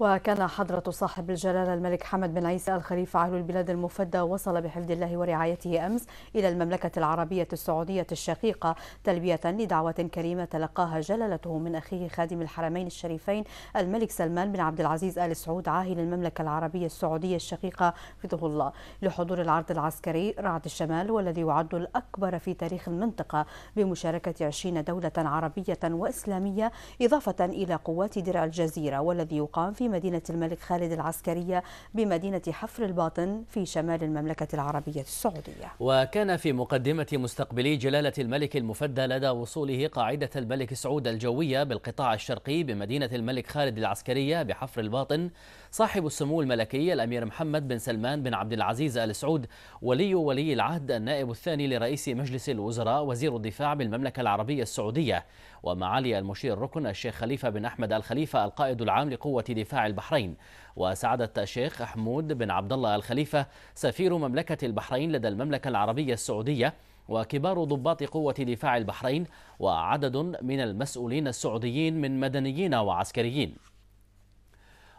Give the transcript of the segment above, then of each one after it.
وكان حضرة صاحب الجلالة الملك حمد بن عيسى الخليفة عهل البلاد المفدى وصل بحفظ الله ورعايته أمس إلى المملكة العربية السعودية الشقيقة تلبية لدعوة كريمة تلقاها جلالته من أخيه خادم الحرمين الشريفين الملك سلمان بن عبد العزيز آل سعود عاهل المملكة العربية السعودية الشقيقة حفظه الله لحضور العرض العسكري رعد الشمال والذي يعد الأكبر في تاريخ المنطقة بمشاركة 20 دولة عربية وإسلامية إضافة إلى قوات درع الجزيرة والذي يقام في في مدينة الملك خالد العسكرية بمدينة حفر الباطن في شمال المملكة العربية السعودية وكان في مقدمة مستقبلي جلالة الملك المفدى لدى وصوله قاعدة الملك سعود الجوية بالقطاع الشرقي بمدينة الملك خالد العسكرية بحفر الباطن صاحب السمو الملكي الأمير محمد بن سلمان بن عبد العزيز آل سعود ولي ولي العهد النائب الثاني لرئيس مجلس الوزراء وزير الدفاع بالمملكة العربية السعودية ومعالي المشير الركن الشيخ خليفة بن أحمد الخليفة القائد العام لقوة دفاع البحرين وسعادة الشيخ حمود بن عبد الله الخليفة سفير مملكة البحرين لدى المملكة العربية السعودية وكبار ضباط قوة دفاع البحرين وعدد من المسؤولين السعوديين من مدنيين وعسكريين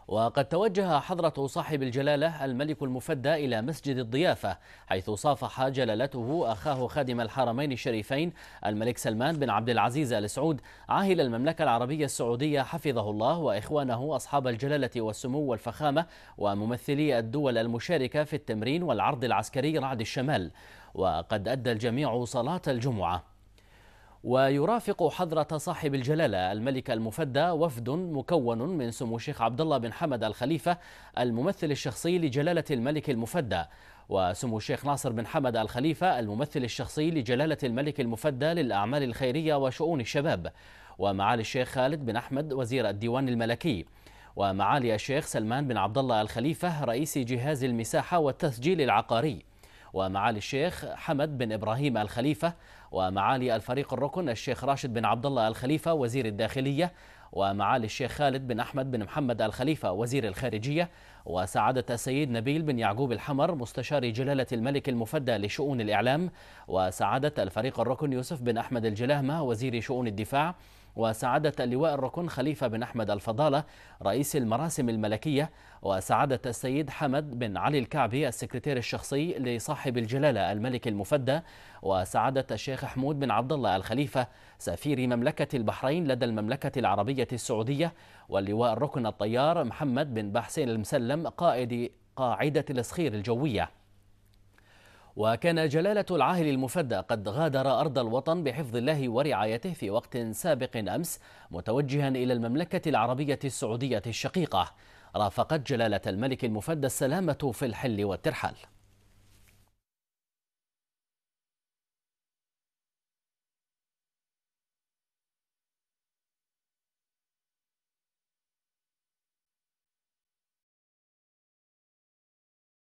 وقد توجه حضرة صاحب الجلالة الملك المفدى إلى مسجد الضيافة حيث صافح جلالته أخاه خادم الحرمين الشريفين الملك سلمان بن عبد العزيز آل سعود عاهل المملكة العربية السعودية حفظه الله وإخوانه أصحاب الجلالة والسمو والفخامة وممثلي الدول المشاركة في التمرين والعرض العسكري رعد الشمال وقد أدى الجميع صلاة الجمعة ويرافق حضرة صاحب الجلالة الملك المفدى وفد مكون من سمو الشيخ عبد الله بن حمد الخليفة الممثل الشخصي لجلالة الملك المفدى وسمو الشيخ ناصر بن حمد الخليفة الممثل الشخصي لجلالة الملك المفدى للأعمال الخيرية وشؤون الشباب ومعالي الشيخ خالد بن أحمد وزير الديوان الملكي ومعالي الشيخ سلمان بن عبد الله الخليفة رئيس جهاز المساحة والتسجيل العقاري ومعالي الشيخ حمد بن إبراهيم الخليفة ومعالي الفريق الركن الشيخ راشد بن عبد الله الخليفة وزير الداخلية ومعالي الشيخ خالد بن أحمد بن محمد الخليفة وزير الخارجية وسعادة السيد نبيل بن يعقوب الحمر مستشار جلالة الملك المفدى لشؤون الإعلام وسعادة الفريق الركن يوسف بن أحمد الجلاهمة وزير شؤون الدفاع وسعادة اللواء الركن خليفة بن أحمد الفضالة رئيس المراسم الملكية وسعادة السيد حمد بن علي الكعبي السكرتير الشخصي لصاحب الجلالة الملك المفدى وسعادة الشيخ حمود بن عبد الله الخليفة سفير مملكة البحرين لدى المملكة العربية السعودية واللواء الركن الطيار محمد بن بحسين المسلم قائد قاعدة الاسخير الجوية وكان جلالة العاهل المفدى قد غادر أرض الوطن بحفظ الله ورعايته في وقت سابق أمس متوجها إلى المملكة العربية السعودية الشقيقة رافقت جلالة الملك المفدى السلامة في الحل والترحال